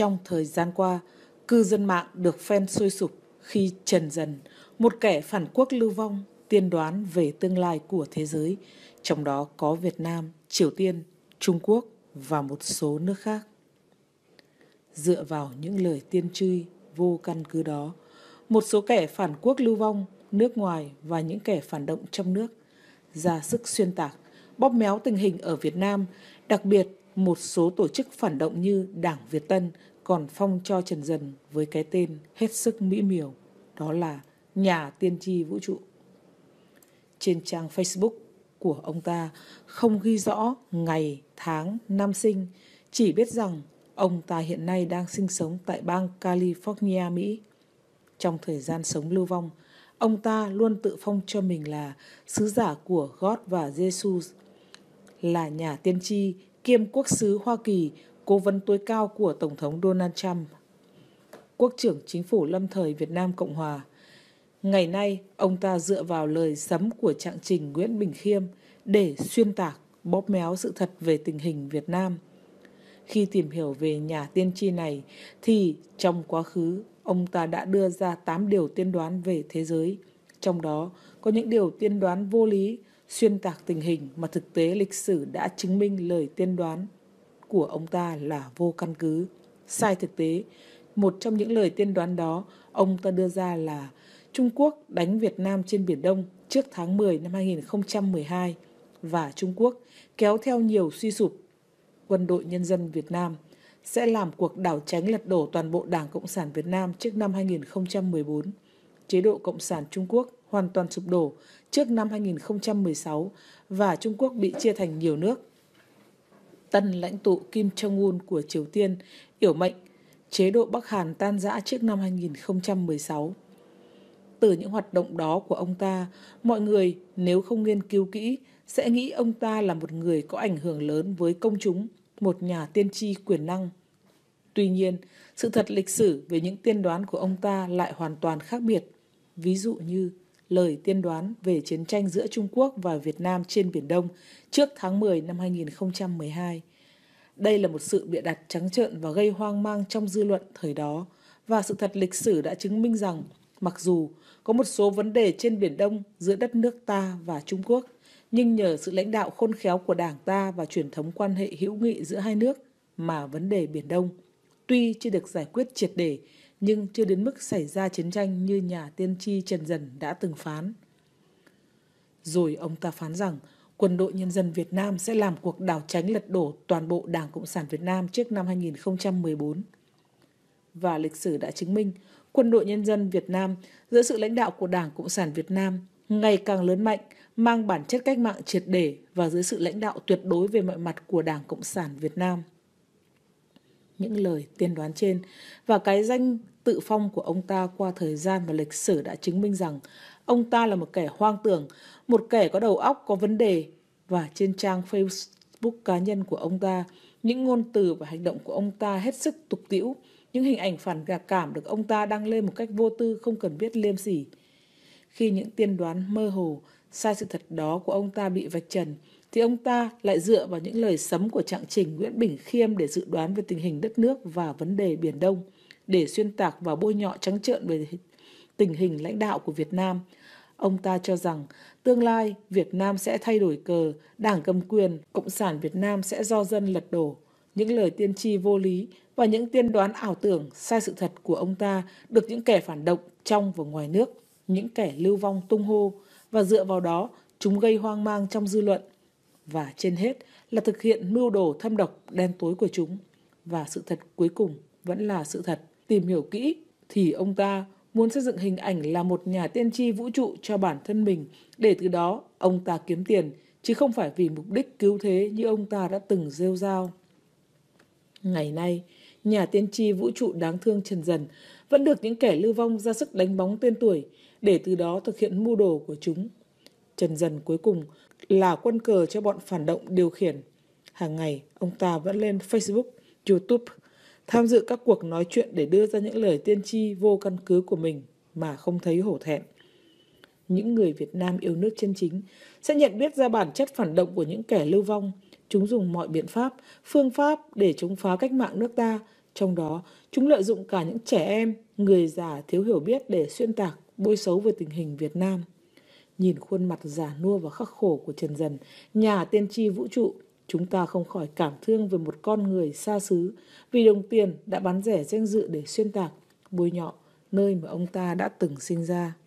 Trong thời gian qua, cư dân mạng được phen sôi sục khi Trần Dần, một kẻ phản quốc lưu vong, tiên đoán về tương lai của thế giới, trong đó có Việt Nam, Triều Tiên, Trung Quốc và một số nước khác. Dựa vào những lời tiên tri vô căn cứ đó, một số kẻ phản quốc lưu vong nước ngoài và những kẻ phản động trong nước ra sức xuyên tạc, bóp méo tình hình ở Việt Nam, đặc biệt một số tổ chức phản động như Đảng Việt Tân còn phong cho Trần Dần với cái tên hết sức mỹ miều, đó là Nhà Tiên tri Vũ trụ. Trên trang Facebook của ông ta không ghi rõ ngày, tháng, năm sinh, chỉ biết rằng ông ta hiện nay đang sinh sống tại bang California, Mỹ. Trong thời gian sống lưu vong, ông ta luôn tự phong cho mình là sứ giả của God và Jesus, là nhà tiên tri kiêm quốc sứ Hoa Kỳ, cố vấn tối cao của Tổng thống Donald Trump, quốc trưởng chính phủ lâm thời Việt Nam Cộng Hòa. Ngày nay, ông ta dựa vào lời sấm của trạng trình Nguyễn Bình Khiêm để xuyên tạc, bóp méo sự thật về tình hình Việt Nam. Khi tìm hiểu về nhà tiên tri này, thì trong quá khứ, ông ta đã đưa ra 8 điều tiên đoán về thế giới. Trong đó có những điều tiên đoán vô lý, xuyên tạc tình hình mà thực tế lịch sử đã chứng minh lời tiên đoán của ông ta là vô căn cứ, sai thực tế. Một trong những lời tiên đoán đó ông ta đưa ra là Trung Quốc đánh Việt Nam trên Biển Đông trước tháng 10 năm 2012 và Trung Quốc kéo theo nhiều suy sụp. Quân đội nhân dân Việt Nam sẽ làm cuộc đảo tránh lật đổ toàn bộ Đảng Cộng sản Việt Nam trước năm 2014, chế độ Cộng sản Trung Quốc hoàn toàn sụp đổ trước năm 2016 và Trung Quốc bị chia thành nhiều nước. Tân lãnh tụ Kim Jong-un của Triều Tiên yểu mệnh chế độ Bắc Hàn tan rã trước năm 2016. Từ những hoạt động đó của ông ta, mọi người nếu không nghiên cứu kỹ sẽ nghĩ ông ta là một người có ảnh hưởng lớn với công chúng, một nhà tiên tri quyền năng. Tuy nhiên, sự thật lịch sử về những tiên đoán của ông ta lại hoàn toàn khác biệt. Ví dụ như lời tiên đoán về chiến tranh giữa Trung Quốc và Việt Nam trên Biển Đông trước tháng 10 năm 2012. Đây là một sự bịa đặt trắng trợn và gây hoang mang trong dư luận thời đó, và sự thật lịch sử đã chứng minh rằng mặc dù có một số vấn đề trên Biển Đông giữa đất nước ta và Trung Quốc, nhưng nhờ sự lãnh đạo khôn khéo của Đảng ta và truyền thống quan hệ hữu nghị giữa hai nước mà vấn đề Biển Đông tuy chưa được giải quyết triệt để nhưng chưa đến mức xảy ra chiến tranh như nhà tiên tri Trần Dần đã từng phán. Rồi ông ta phán rằng quân đội nhân dân Việt Nam sẽ làm cuộc đảo tránh lật đổ toàn bộ Đảng Cộng sản Việt Nam trước năm 2014. Và lịch sử đã chứng minh quân đội nhân dân Việt Nam dưới sự lãnh đạo của Đảng Cộng sản Việt Nam ngày càng lớn mạnh, mang bản chất cách mạng triệt để và dưới sự lãnh đạo tuyệt đối về mọi mặt của Đảng Cộng sản Việt Nam những lời tiên đoán trên và cái danh tự phong của ông ta qua thời gian và lịch sử đã chứng minh rằng ông ta là một kẻ hoang tưởng, một kẻ có đầu óc có vấn đề và trên trang Facebook cá nhân của ông ta, những ngôn từ và hành động của ông ta hết sức tục tĩu, những hình ảnh phản gạc cảm được ông ta đăng lên một cách vô tư không cần biết liêm sỉ. Khi những tiên đoán mơ hồ, sai sự thật đó của ông ta bị vạch trần, thì ông ta lại dựa vào những lời sấm của trạng trình Nguyễn Bình Khiêm để dự đoán về tình hình đất nước và vấn đề Biển Đông, để xuyên tạc và bôi nhọ trắng trợn về tình hình lãnh đạo của Việt Nam. Ông ta cho rằng tương lai Việt Nam sẽ thay đổi cờ, đảng cầm quyền, Cộng sản Việt Nam sẽ do dân lật đổ. Những lời tiên tri vô lý và những tiên đoán ảo tưởng sai sự thật của ông ta được những kẻ phản động trong và ngoài nước, những kẻ lưu vong tung hô, và dựa vào đó chúng gây hoang mang trong dư luận và trên hết là thực hiện mưu đồ thâm độc đen tối của chúng. Và sự thật cuối cùng vẫn là sự thật. Tìm hiểu kỹ thì ông ta muốn xây dựng hình ảnh là một nhà tiên tri vũ trụ cho bản thân mình để từ đó ông ta kiếm tiền chứ không phải vì mục đích cứu thế như ông ta đã từng rêu rao. Ngày nay, nhà tiên tri vũ trụ đáng thương Trần Dần vẫn được những kẻ lưu vong ra sức đánh bóng tên tuổi để từ đó thực hiện mưu đồ của chúng. Trần Dần cuối cùng là quân cờ cho bọn phản động điều khiển. Hàng ngày, ông ta vẫn lên Facebook, YouTube, tham dự các cuộc nói chuyện để đưa ra những lời tiên tri vô căn cứ của mình mà không thấy hổ thẹn. Những người Việt Nam yêu nước chân chính sẽ nhận biết ra bản chất phản động của những kẻ lưu vong. Chúng dùng mọi biện pháp, phương pháp để chống phá cách mạng nước ta, trong đó chúng lợi dụng cả những trẻ em, người già thiếu hiểu biết để xuyên tạc, bôi xấu về tình hình Việt Nam. Nhìn khuôn mặt giả nua và khắc khổ của Trần Dần, nhà tiên tri vũ trụ, chúng ta không khỏi cảm thương về một con người xa xứ vì đồng tiền đã bán rẻ danh dự để xuyên tạc, bôi nhọ nơi mà ông ta đã từng sinh ra.